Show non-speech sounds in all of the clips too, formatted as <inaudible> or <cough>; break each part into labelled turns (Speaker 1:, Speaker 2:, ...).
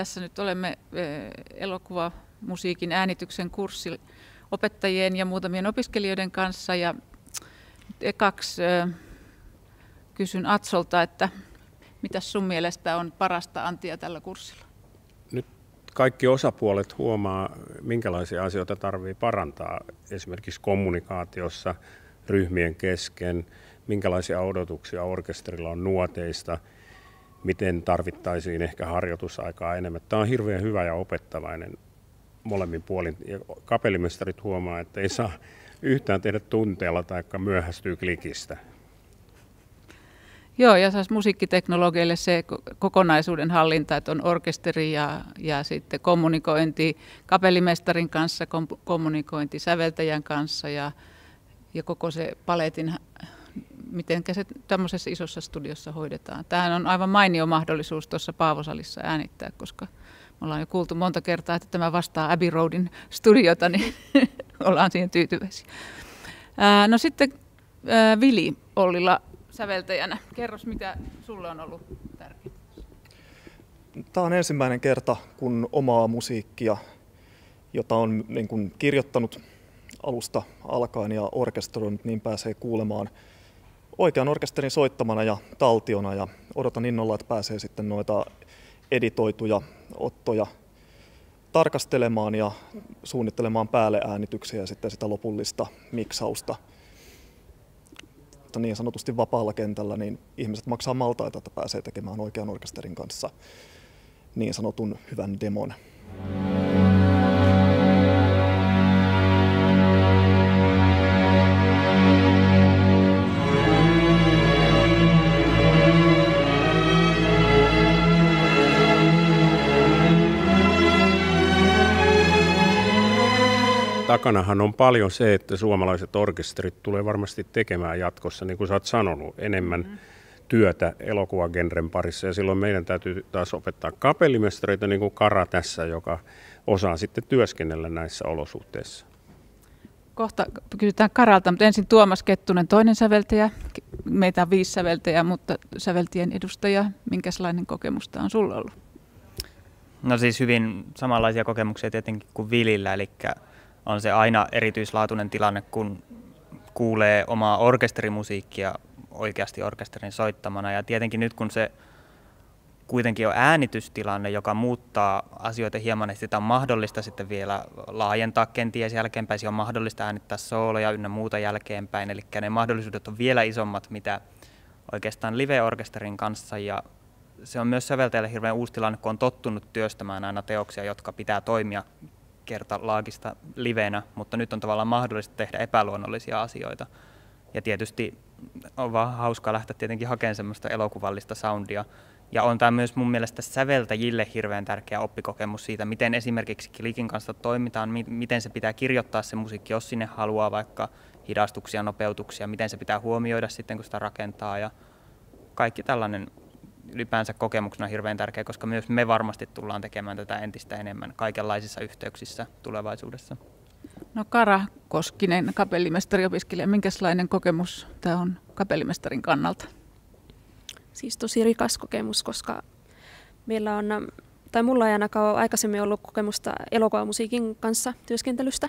Speaker 1: tässä nyt olemme elokuva musiikin äänityksen kurssi opettajien ja muutamien opiskelijoiden kanssa. Ja ekaksi kysyn Atsolta, että mitä sun mielestä on parasta antia tällä kurssilla?
Speaker 2: Nyt kaikki osapuolet huomaa, minkälaisia asioita tarvii parantaa esimerkiksi kommunikaatiossa, ryhmien kesken, minkälaisia odotuksia orkesterilla on nuoteista – miten tarvittaisiin ehkä harjoitusaikaa enemmän. Tämä on hirveän hyvä ja opettavainen molemmin puolin. Ja kapellimestarit huomaa, että ei saa yhtään tehdä tunteella tai myöhästyy klikistä.
Speaker 1: Joo, ja saisi musiikkiteknologialle se kokonaisuuden hallinta, että on orkesteri ja, ja sitten kommunikointi kapellimestarin kanssa, kom, kommunikointi säveltäjän kanssa ja, ja koko se paletin miten se tämmöisessä isossa studiossa hoidetaan. Tämähän on aivan mainio mahdollisuus tuossa Paavosalissa äänittää, koska me ollaan jo kuultu monta kertaa, että tämä vastaa Abbey Roadin studiota, niin <laughs> ollaan siihen tyytyväisiä.
Speaker 3: no sitten Vili Ollila
Speaker 1: säveltäjänä. Kerros, mitä sulle on ollut tärkeää?
Speaker 3: Tämä on ensimmäinen kerta, kun omaa musiikkia, jota on niin kuin kirjoittanut alusta alkaen ja orkestroinut, niin pääsee kuulemaan – oikean orkesterin soittamana ja taltiona ja odotan innolla, että pääsee sitten noita editoituja ottoja tarkastelemaan ja suunnittelemaan päälle äänityksiä ja sitten sitä lopullista miksausta. Mutta niin sanotusti vapaalla kentällä niin ihmiset maksaa maltaita, että pääsee tekemään oikean orkesterin kanssa niin sanotun hyvän demon.
Speaker 2: takanahan on paljon se, että suomalaiset orkesterit tulee varmasti tekemään jatkossa, niin kuin sä oot sanonut, enemmän mm-hmm. työtä elokuvagenren parissa. Ja silloin meidän täytyy taas opettaa kapellimestareita, niin kuin Kara tässä, joka osaa sitten työskennellä näissä olosuhteissa.
Speaker 1: Kohta kysytään Karalta, mutta ensin Tuomas Kettunen, toinen säveltäjä. Meitä on viisi säveltäjää, mutta säveltien edustaja, minkälainen kokemusta on sulla ollut?
Speaker 4: No siis hyvin samanlaisia kokemuksia tietenkin kuin Vilillä, eli on se aina erityislaatuinen tilanne, kun kuulee omaa orkesterimusiikkia oikeasti orkesterin soittamana. Ja tietenkin nyt kun se kuitenkin on äänitystilanne, joka muuttaa asioita hieman, että niin sitä on mahdollista sitten vielä laajentaa kenties jälkeenpäin, siinä on mahdollista äänittää sooloja ynnä muuta jälkeenpäin, eli ne mahdollisuudet on vielä isommat, mitä oikeastaan live-orkesterin kanssa, ja se on myös säveltäjälle hirveän uusi tilanne, kun on tottunut työstämään aina teoksia, jotka pitää toimia kerta laagista livenä, mutta nyt on tavallaan mahdollista tehdä epäluonnollisia asioita. Ja tietysti on vaan hauskaa lähteä tietenkin hakemaan semmoista elokuvallista soundia. Ja on tämä myös mun mielestä säveltäjille hirveän tärkeä oppikokemus siitä, miten esimerkiksi klikin kanssa toimitaan, miten se pitää kirjoittaa se musiikki, jos sinne haluaa vaikka hidastuksia, nopeutuksia, miten se pitää huomioida sitten, kun sitä rakentaa ja kaikki tällainen ylipäänsä kokemuksena hirveän tärkeä, koska myös me varmasti tullaan tekemään tätä entistä enemmän kaikenlaisissa yhteyksissä tulevaisuudessa.
Speaker 1: No Kara Koskinen, kapellimestariopiskelija, minkälainen kokemus tämä on kapellimestarin kannalta? Siis tosi rikas
Speaker 5: kokemus, koska meillä on, tai mulla ei ainakaan ole aikaisemmin ollut kokemusta elokuvamusiikin kanssa työskentelystä.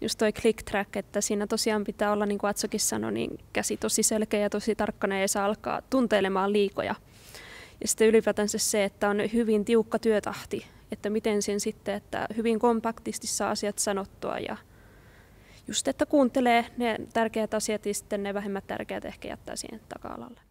Speaker 5: Just toi click track, että siinä tosiaan pitää olla, niin kuin Atsokin sanoi, niin käsi tosi selkeä ja tosi tarkkana ja ei saa alkaa tunteilemaan liikoja – ja sitten ylipäätänsä se, että on hyvin tiukka työtahti, että miten sen sitten, että hyvin kompaktisti saa asiat sanottua ja just, että kuuntelee ne tärkeät asiat ja sitten ne vähemmän tärkeät ehkä jättää siihen taka-alalle.